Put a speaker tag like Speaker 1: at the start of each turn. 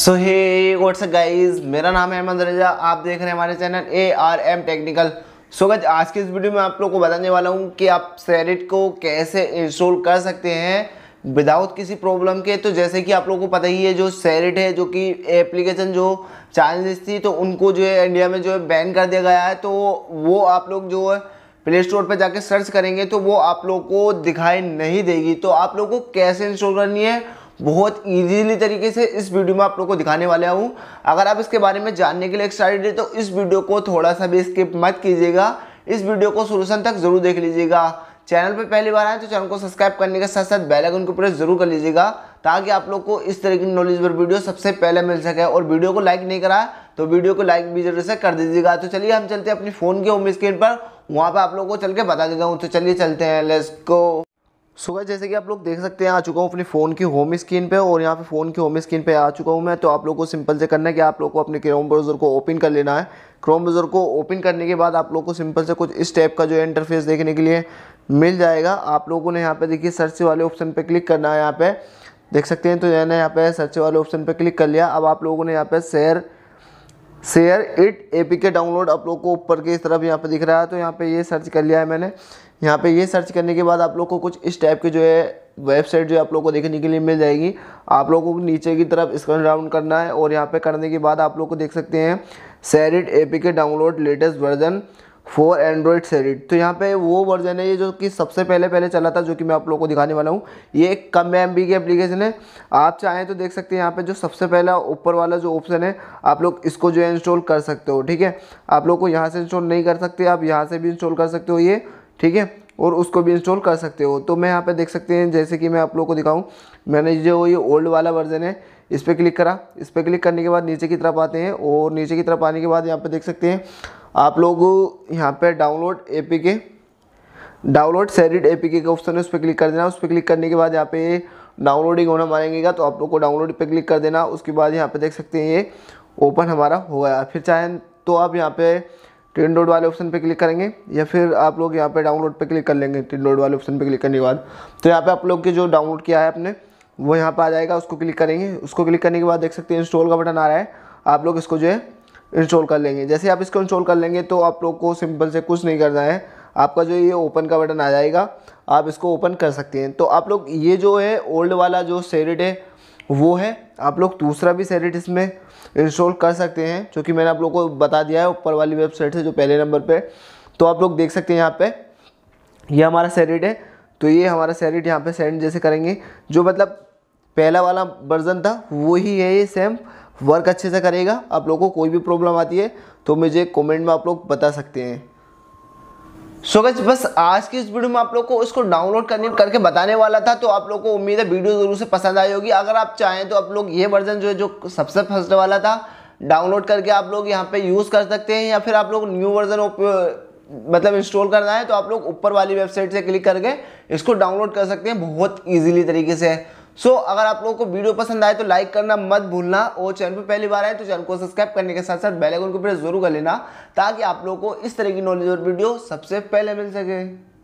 Speaker 1: सो hey what's guys मेरा नाम है अहमद रजा आप देख रहे हैं हमारे channel A R M technical सो गज आज की इस वीडियो में आप लोग को बताने वाला हूँ कि आप सेरिट को कैसे इंस्टॉल कर सकते हैं विदाउट किसी प्रॉब्लम के तो जैसे कि आप लोग को पता ही है जो सेरिट है जो कि एप्लीकेशन जो चाइनीज थी तो उनको जो है इंडिया में जो है बैन कर दिया गया है तो वो आप लोग जो है प्ले स्टोर पर जाके सर्च करेंगे तो वो आप लोग को दिखाई नहीं देगी तो आप लोग को कैसे इंस्टॉल करनी है बहुत ईजीली तरीके से इस वीडियो में आप लोग को दिखाने वाला हूँ अगर आप इसके बारे में जानने के लिए एक्साइटेड है तो इस वीडियो को थोड़ा सा भी स्किप मत कीजिएगा इस वीडियो को सोल्यूशन तक जरूर देख लीजिएगा चैनल पर पहली बार आए तो चैनल को सब्सक्राइब करने के साथ साथ बेल आइकन को प्रेस जरूर कर लीजिएगा ताकि आप लोग को इस तरह की नॉलेज पर वीडियो सबसे पहले मिल सके और वीडियो को लाइक नहीं करा तो वीडियो को लाइक भी जरूर से कर दीजिएगा तो चलिए हम चलते हैं अपनी फ़ोन के होम स्क्रीन पर वहाँ पर आप लोगों को चल के बता देता हूँ तो चलिए चलते हैं लेट्स गो सो जैसे कि आप लोग देख सकते हैं आ चुका हूँ अपने फ़ोन की होम स्क्रीन पे और यहाँ पे फ़ोन की होम स्क्रीन पे आ चुका हूँ मैं तो आप लोगों को सिंपल से करना है कि आप लोगों को अपने क्रोम ब्राउज़र को ओपन कर लेना है क्रोम ब्राउज़र को ओपन करने के बाद आप लोग को सिंपल से कुछ इस टाइप का जो इंटरफेस देखने के लिए मिल जाएगा आप लोगों ने यहाँ पर देखिए सर्च वाले ऑप्शन पर क्लिक करना है यहाँ पर देख सकते हैं तो मैंने यहाँ पर सर्च वाले ऑप्शन पर क्लिक कर लिया अब आप लोगों ने यहाँ पर share share it A P K download आप लोग को ऊपर की तरफ यहाँ पे दिख रहा है तो यहाँ पे ये सर्च कर लिया है मैंने यहाँ पे ये सर्च करने के बाद आप लोग को कुछ इस टाइप की जो है वेबसाइट जो आप लोग को देखने के लिए मिल जाएगी आप लोगों को नीचे की तरफ स्क्रॉल डाउन करना है और यहाँ पे करने के बाद आप लोग को देख सकते हैं share it A P K download latest version for android सेरिट तो यहाँ पे वो वर्जन है ये जो कि सबसे पहले पहले चला था जो कि मैं आप लोगों को दिखाने वाला हूँ ये एक कम एम की एप्लीकेशन है आप चाहें तो देख सकते हैं यहाँ पे जो सबसे पहला ऊपर वाला जो ऑप्शन है आप लोग इसको जो है इंस्टॉल कर सकते हो ठीक है आप लोग को यहाँ से इंस्टॉल नहीं कर सकते आप यहाँ से भी इंस्टॉल कर सकते हो ये ठीक है और उसको भी इंस्टॉल कर सकते हो तो मैं यहाँ पर देख सकते हैं जैसे कि मैं आप लोग को दिखाऊँ मैंने जो ये ओल्ड वाला वर्जन है इस पर क्लिक करा इस पर क्लिक करने के बाद नीचे की तरफ आते हैं और नीचे की तरफ आने के बाद यहाँ पर देख सकते हैं आप लोग यहाँ पे download A P K download share it A P K option है उस पर क्लिक कर देना उस पर क्लिक करने के बाद यहाँ पे डाउनलोडिंग होना मारेंगेगा तो आप लोग को डाउनलोड पे क्लिक कर देना उसके बाद यहाँ पे देख सकते हैं ये ओपन हमारा हो गया फिर चाहें तो आप यहाँ पे टिन रोड वाले ऑप्शन पे क्लिक करेंगे या फिर आप लोग यहाँ पे डाउनलोड पे क्लिक कर लेंगे टिन रोड वाले ऑप्शन पे क्लिक करने के बाद तो यहाँ पे आप लोग के जो डाउनलोड किया है आपने वो यहाँ पे आ जाएगा उसको क्लिक करेंगे उसको क्लिक करने के बाद देख सकते हैं इंस्टॉल का बटन आ रहा है आप लोग इसको जो है इंस्टॉल कर लेंगे जैसे आप इसको इंस्टॉल कर लेंगे तो आप लोग को सिंपल से कुछ नहीं करना है आपका जो ये ओपन का बटन आ जाएगा आप इसको ओपन कर सकते हैं तो आप लोग ये जो है ओल्ड वाला जो सेरिट है वो है आप लोग दूसरा भी सेरिट इसमें इंस्टॉल कर सकते हैं जो मैंने आप लोग को बता दिया है ऊपर वाली वेबसाइट से जो पहले नंबर पर तो आप लोग देख सकते हैं यहाँ पर ये हमारा सेरिट है तो ये हमारा सेरिट यहाँ पर सेंड जैसे करेंगे जो मतलब पहला वाला वर्जन था वो ही है ये सेम वर्क अच्छे से करेगा आप लोगों को कोई भी प्रॉब्लम आती है तो मुझे कमेंट में आप लोग बता सकते हैं सो so बस आज की इस वीडियो में आप लोग को इसको डाउनलोड करने करके बताने वाला था तो आप लोग को उम्मीद है वीडियो ज़रूर से पसंद आई होगी अगर आप चाहें तो आप लोग ये वर्जन जो है जो सबसे फर्स्ट वाला था डाउनलोड करके आप लोग यहाँ पे यूज़ कर सकते हैं या फिर आप लोग न्यू वर्जन मतलब इंस्टॉल करना है तो आप लोग ऊपर वाली वेबसाइट से क्लिक करके इसको डाउनलोड कर सकते हैं बहुत ईजिली तरीके से सो so, अगर आप लोगों को वीडियो पसंद आए तो लाइक करना मत भूलना और चैनल पर पहली बार आए तो चैनल को सब्सक्राइब करने के साथ साथ बेल आइकन को प्रेस जरूर कर लेना ताकि आप लोगों को इस तरह की नॉलेज और वीडियो सबसे पहले मिल सके